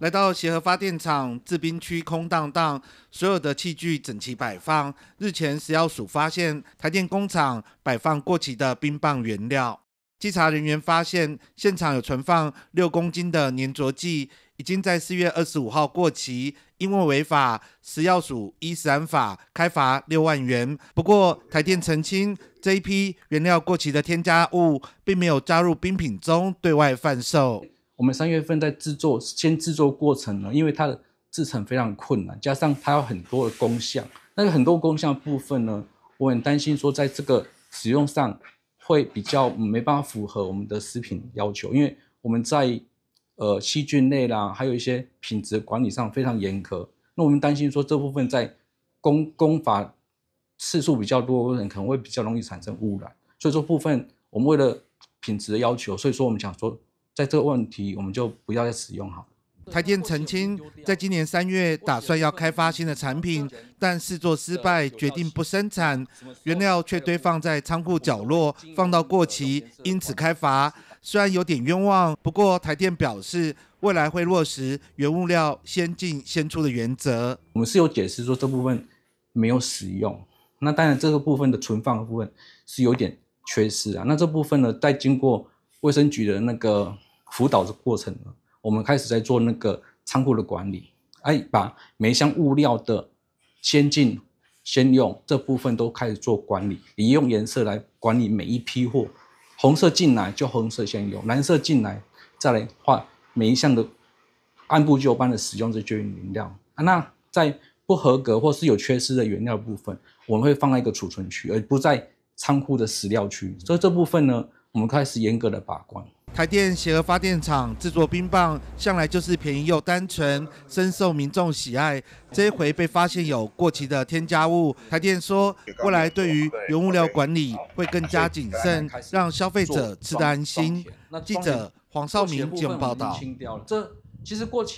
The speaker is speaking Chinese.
来到协和发电厂制冰区空荡荡，所有的器具整齐摆放。日前食药署发现台电工厂摆放过期的冰棒原料，稽查人员发现现场有存放六公斤的黏着剂，已经在四月二十五号过期。因为违法，食药署依《食安法》开罚六万元。不过台电澄清，这一批原料过期的添加物，并没有加入冰品中对外贩售。我们三月份在制作，先制作过程呢，因为它的制成非常困难，加上它有很多的功效，但是很多功效部分呢，我很担心说，在这个使用上会比较没办法符合我们的食品要求，因为我们在呃细菌类啦，还有一些品质管理上非常严苛，那我们担心说这部分在工工法次数比较多的人，可能会比较容易产生污染，所以说部分我们为了品质的要求，所以说我们想说。在这个问题，我们就不要再使用哈。台电澄清，在今年三月打算要开发新的产品，但试作失败，决定不生产，原料却堆放在仓库角落，放到过期，因此开罚。虽然有点冤枉，不过台电表示未来会落实原物料先进先出的原则。我们是有解释说这部分没有使用，那当然这个部分的存放的部分是有点缺失啊。那这部分呢，在经过卫生局的那个。辅导的过程，我们开始在做那个仓库的管理，哎，把每一项物料的先进先用这部分都开始做管理，以用颜色来管理每一批货，红色进来就红色先用，蓝色进来再来画每一项的按部就班的使用这绝缘原料啊。那在不合格或是有缺失的原料部分，我们会放在一个储存区，而不在仓库的死料区。所以这部分呢，我们开始严格的把关。台电协和发电厂制作冰棒，向来就是便宜又单纯，深受民众喜爱。这一回被发现有过期的添加物，台电说未来对于原物料管理会更加谨慎，让消费者吃得安心。记者黄少明报道。这其实过期。